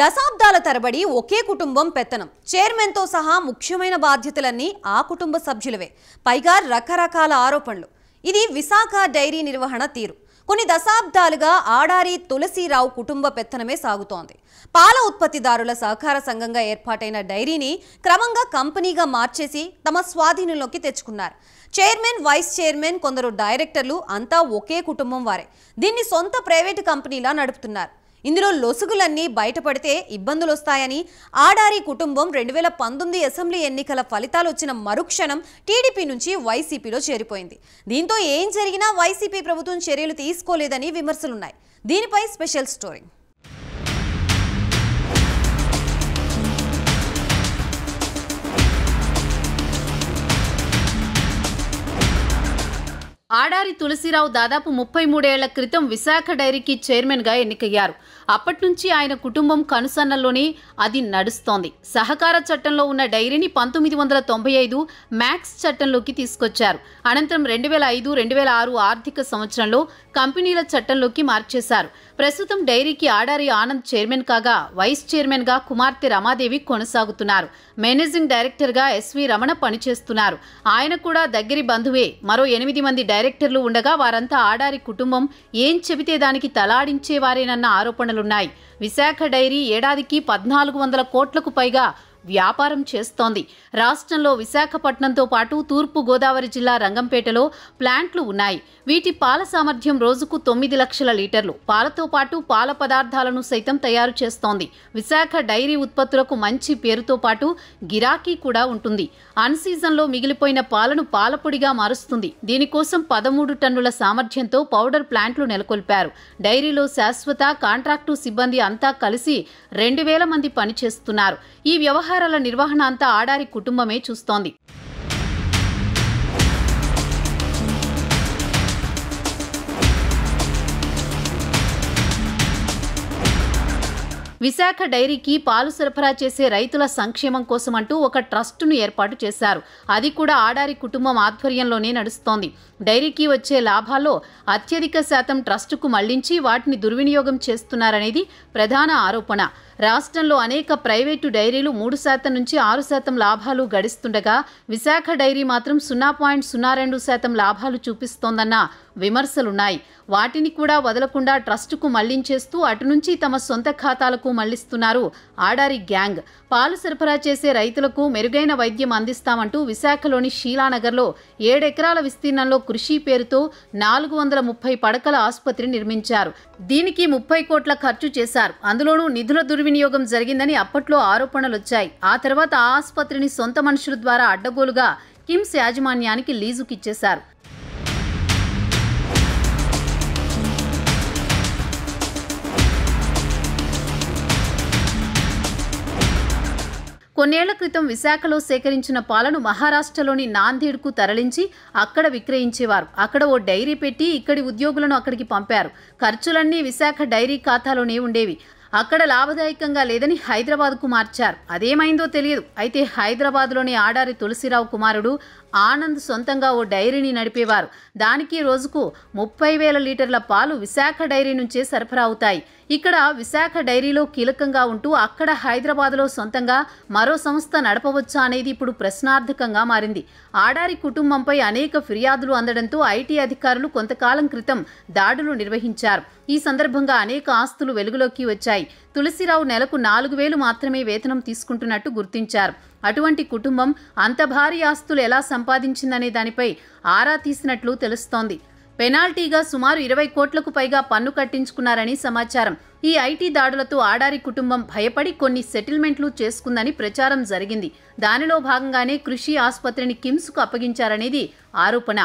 దశాబ్దాల తరబడి ఒకే కుటుంబం పెత్తనం చైర్మన్తో సహా ముఖ్యమైన బాధ్యతలన్నీ ఆ కుటుంబ సభ్యులవే పైగా రకరకాల ఆరోపణలు ఇది విశాఖ డైరీ నిర్వహణ తీరు కొన్ని దశాబ్దాలుగా ఆడారి తులసీరావు కుటుంబ పెత్తనమే సాగుతోంది పాల ఉత్పత్తిదారుల సహకార సంఘంగా ఏర్పాటైన డైరీని క్రమంగా కంపెనీగా మార్చేసి తమ స్వాధీనంలోకి తెచ్చుకున్నారు చైర్మన్ వైస్ చైర్మన్ కొందరు డైరెక్టర్లు అంతా ఒకే కుటుంబం వారే దీన్ని సొంత ప్రైవేటు కంపెనీలా నడుపుతున్నారు ఇందులో లొసుగులన్నీ బయటపడితే ఇబ్బందులు వస్తాయని ఆడారి కుటుంబం రెండు వేల పంతొమ్మిది అసెంబ్లీ ఎన్నికల ఫలితాలు వచ్చిన మరుక్షణం టీడీపీ నుంచి వైసీపీలో చేరిపోయింది దీంతో ఏం జరిగినా వైసీపీ ప్రభుత్వం చర్యలు తీసుకోలేదని విమర్శలున్నాయి దీనిపై స్పెషల్ స్టోరీ ఆడారి తులసిరావు దాదాపు ముప్పై మూడేళ్ల క్రితం విశాఖ డైరీకి చైర్మన్గా ఎన్నికయ్యారు అప్పటి నుంచి ఆయన కుటుంబం కనుసన్నల్లోనే అది నడుస్తోంది సహకార చట్టంలో ఉన్న డైరీని పంతొమ్మిది వందల తొంభై ఐదు మ్యాక్స్ చట్టంలోకి తీసుకొచ్చారు అనంతరం రెండు వేల ఐదు రెండు వేల ఆరు ఆర్థిక సంవత్సరంలో కంపెనీల చట్టంలోకి మార్చేశారు ప్రస్తుతం డైరీకి ఆడారి ఆనంద్ చైర్మన్ కాగా వైస్ చైర్మన్గా కుమార్తె రమాదేవి కొనసాగుతున్నారు మేనేజింగ్ డైరెక్టర్గా ఎస్వి రమణ పనిచేస్తున్నారు ఆయన కూడా దగ్గరి బంధువే మరో ఎనిమిది మంది డైరెక్టర్లు ఉండగా వారంతా ఆడారి కుటుంబం ఏం చెబితే దానికి తలాడించేవారేనన్న ఆరోపణలున్నాయి విశాఖ డైరీ ఏడాదికి పద్నాలుగు వందల కోట్లకు పైగా వ్యాపారం చేస్తోంది రాష్ట్రంలో విశాఖపట్నంతో పాటు తూర్పు గోదావరి జిల్లా రంగంపేటలో ప్లాంట్లు ఉన్నాయి వీటి పాల సామర్థ్యం రోజుకు తొమ్మిది లక్షల లీటర్లు పాలతో పాటు పాల పదార్థాలను సైతం తయారు చేస్తోంది విశాఖ డైరీ ఉత్పత్తులకు మంచి పేరుతో పాటు గిరాకీ కూడా ఉంటుంది అన్ సీజన్లో మిగిలిపోయిన పాలను పాలపొడిగా మారుస్తుంది దీనికోసం పదమూడు టన్నుల సామర్థ్యంతో పౌడర్ ప్లాంట్లు నెలకొల్పారు డైరీలో శాశ్వత కాంట్రాక్టు సిబ్బంది అంతా కలిసి రెండు వేల మంది పనిచేస్తున్నారు ఈ వ్యవహారం వ్యవహారాల నిర్వహణ అంతా ఆడారి కుటుంబమే చూస్తోంది విశాఖ డైరీకి పాలు సరఫరా చేసే రైతుల సంక్షేమం కోసమంటూ ఒక ట్రస్టును ఏర్పాటు చేశారు అది కూడా ఆడారి కుటుంబం ఆధ్వర్యంలోనే నడుస్తోంది డైరీకి వచ్చే లాభాల్లో అత్యధిక శాతం ట్రస్టుకు మళ్లించి వాటిని దుర్వినియోగం చేస్తున్నారనేది ప్రధాన ఆరోపణ రాష్ట్రంలో అనేక ప్రైవేటు డైరీలు మూడు శాతం నుంచి ఆరు శాతం లాభాలు గడిస్తుండగా విశాఖ డైరీ మాత్రం సున్నా పాయింట్ సున్నా రెండు శాతం లాభాలు చూపిస్తోందన్న విమర్శలున్నాయి వాటిని కూడా వదలకుండా ట్రస్టుకు మళ్లించేస్తూ అటు నుంచి తమ సొంత ఖాతాలకు మళ్లిస్తున్నారు ఆడారి గ్యాంగ్ పాలు సరఫరా చేసే రైతులకు మెరుగైన వైద్యం అందిస్తామంటూ విశాఖలోని షీలానగర్లో ఏడెకరాల విస్తీర్ణంలో కృషి పేరుతో నాలుగు వందల ముప్పై పడకల ఆసుపత్రి నిర్మించారు దీనికి ముప్పై కోట్ల ఖర్చు చేశారు అందులోనూ నిధుల దుర్వి దుర్వినియోగం జరిగిందని అప్పట్లో ఆరోపణలు వచ్చాయి ఆ తర్వాత ఆసుపత్రిని సొంత మనుషుల ద్వారా అడ్డగోలుగా కిమ్స్ యాజమాన్యానికి లీజుకిచ్చేశారు కొన్నేళ్ల క్రితం విశాఖలో సేకరించిన పాలను మహారాష్ట్రలోని నాందేడ్కు తరలించి అక్కడ విక్రయించేవారు అక్కడ ఓ డైరీ పెట్టి ఇక్కడి ఉద్యోగులను అక్కడికి పంపారు ఖర్చులన్నీ విశాఖ డైరీ ఖాతాలోనే ఉండేవి అక్కడ లాభదాయకంగా లేదని హైదరాబాద్కు మార్చారు అదేమైందో తెలియదు అయితే హైదరాబాద్లోని ఆడారి తులసిరావు కుమారుడు ఆనంద్ సొంతంగా ఓ డైరీని నడిపేవారు దానికి రోజుకు ముప్పై వేల లీటర్ల పాలు విశాఖ డైరీ నుంచే సరఫరా అవుతాయి ఇక్కడ విశాఖ డైరీలో కీలకంగా ఉంటూ అక్కడ హైదరాబాద్లో సొంతంగా మరో సంస్థ నడపవచ్చా అనేది ఇప్పుడు ప్రశ్నార్థకంగా మారింది ఆడారి కుటుంబంపై అనేక ఫిర్యాదులు అందడంతో ఐటీ అధికారులు కొంతకాలం క్రితం దాడులు నిర్వహించారు ఈ సందర్భంగా అనేక ఆస్తులు వెలుగులోకి వచ్చాయి తులసిరావు నెలకు నాలుగు వేలు మాత్రమే వేతనం తీసుకుంటున్నట్టు గుర్తించారు అటువంటి కుటుంబం అంత భారీ ఆస్తులు ఎలా సంపాదించిందనే దానిపై ఆరా తీసినట్లు తెలుస్తోంది పెనాల్టీగా సుమారు ఇరవై కోట్లకు పైగా పన్ను కట్టించుకున్నారని సమాచారం ఈ ఐటీ దాడులతో ఆడారి కుటుంబం భయపడి కొన్ని సెటిల్మెంట్లు చేసుకుందని ప్రచారం జరిగింది దానిలో భాగంగానే కృషి ఆసుపత్రిని కిమ్స్కు అప్పగించారనేది ఆరోపణ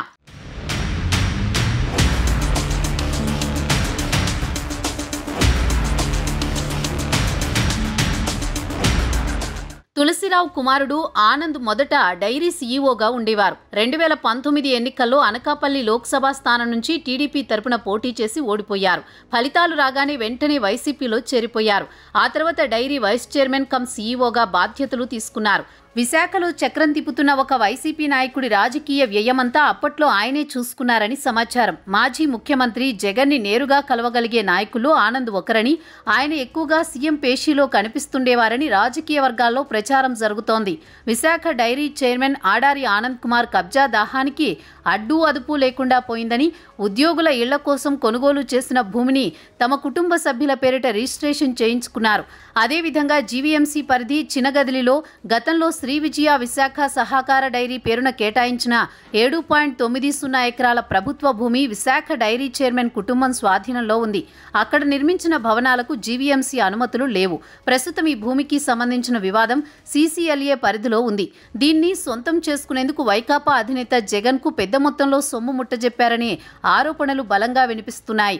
తులసిరావు కుమారుడు ఆనంద్ మొదట డైరీ సీఈఓగా ఉండేవారు రెండు వేల పంతొమ్మిది ఎన్నికల్లో అనకాపల్లి లోక్సభ స్థానం నుంచి టీడీపీ తరపున పోటీ చేసి ఓడిపోయారు ఫలితాలు రాగానే వెంటనే వైసీపీలో చేరిపోయారు ఆ తర్వాత డైరీ వైస్ చైర్మన్ కమ్ సీఈఓగా బాధ్యతలు తీసుకున్నారు విశాఖలో చక్రం తిప్పుతున్న ఒక వైసీపీ నాయకుడి రాజకీయ వ్యయమంతా అప్పట్లో ఆయనే చూసుకున్నారని సమాచారం మాజీ ముఖ్యమంత్రి జగన్ని నేరుగా కలవగలిగే నాయకుల్లో ఆనంద్ ఒకరని ఆయన ఎక్కువగా సీఎం పేషీలో కనిపిస్తుండేవారని రాజకీయ వర్గాల్లో ప్రచారం జరుగుతోంది విశాఖ డైరీ చైర్మన్ ఆడారి ఆనంద్ కుమార్ కబ్జా దాహానికి అడ్డు అదుపు లేకుండా పోయిందని ఉద్యోగుల ఇళ్ల కోసం కొనుగోలు చేసిన భూమిని తమ కుటుంబ సభ్యుల పేరిట రిజిస్ట్రేషన్ చేయించుకున్నారు అదేవిధంగా జీవీఎంసీ పరిధి చినగదిలిలో గతంలో శ్రీ విజయ విశాఖ సహకార డైరీ పేరున కేటాయించిన ఏడు పాయింట్ తొమ్మిది సున్నా ఎకరాల ప్రభుత్వ భూమి విశాఖ డైరీ చైర్మన్ కుటుంబం స్వాధీనంలో ఉంది అక్కడ నిర్మించిన భవనాలకు జీవీఎంసీ అనుమతులు లేవు ప్రస్తుతం ఈ భూమికి సంబంధించిన వివాదం సీసీఎల్ఏ పరిధిలో ఉంది దీన్ని సొంతం చేసుకునేందుకు వైకాపా అధినేత జగన్కు పెద్ద మొత్తంలో సొమ్ము ముట్టజెప్పారనే ఆరోపణలు బలంగా వినిపిస్తున్నాయి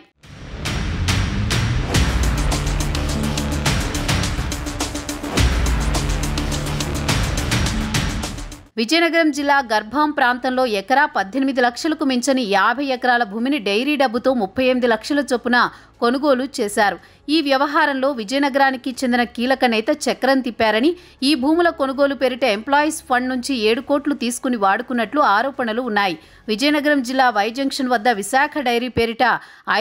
విజయనగరం జిల్లా గర్భాం ప్రాంతంలో ఎకరా పద్దెనిమిది లక్షలకు మించని యాభై ఎకరాల భూమిని డైరీ డబ్బుతో ముప్పై ఎనిమిది లక్షల చొప్పున కొనుగోలు చేశారు ఈ వ్యవహారంలో విజయనగరానికి చెందిన కీలక నేత చక్రం తిప్పారని ఈ భూముల కొనుగోలు పేరిట ఎంప్లాయీస్ ఫండ్ నుంచి ఏడు కోట్లు తీసుకుని వాడుకున్నట్లు ఆరోపణలు ఉన్నాయి విజయనగరం జిల్లా వై జంక్షన్ వద్ద విశాఖ డైరీ పేరిట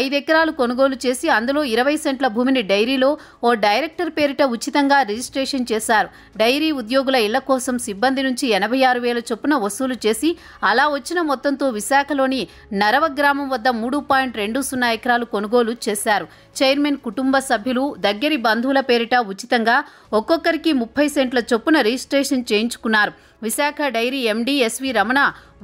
ఐదు ఎకరాలు కొనుగోలు చేసి అందులో ఇరవై సెంట్ల భూమిని డైరీలో ఓ డైరెక్టర్ పేరిట ఉచితంగా రిజిస్ట్రేషన్ చేశారు డైరీ ఉద్యోగుల ఇళ్ల కోసం సిబ్బంది నుంచి ఎనభై ఆరు వేల చొప్పున వసూలు చేసి అలా వచ్చిన మొత్తంతో విశాఖలోని నరవ గ్రామం వద్ద మూడు పాయింట్ రెండు సున్నా ఎకరాలు కొనుగోలు చేశారు చేశారు చైర్మన్ కుటుంబ సభ్యులు దగ్గరి బంధువుల పేరిట ఉచితంగా ఒక్కొక్కరికి ముప్పై సెంట్ల చొప్పున రిజిస్ట్రేషన్ చేయించుకున్నారు Visakha dairy MD SV Ramana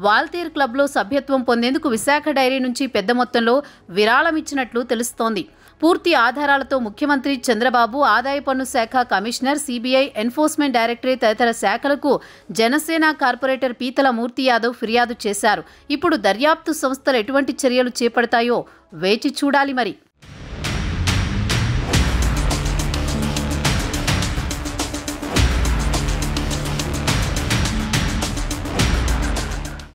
Waltair క్లబ్లో సభ్యత్వం పొందేందుకు విశాఖ డైరీ నుంచి పెద్ద మొత్తంలో విరాళమిచ్చినట్లు తెలుస్తోంది పూర్తి ఆధారాలతో ముఖ్యమంత్రి చంద్రబాబు ఆదాయ పన్ను శాఖ కమిషనర్ సిబిఐ ఎన్ఫోర్స్మెంట్ డైరెక్టరేట్ తదితర శాఖలకు జనసేన కార్పొరేటర్ పీతల మూర్తి యాదవ్ ఫిర్యాదు చేశారు ఇప్పుడు దర్యాప్తు సంస్థలు ఎటువంటి చర్యలు చేపడతాయో వేచి చూడాలి మరి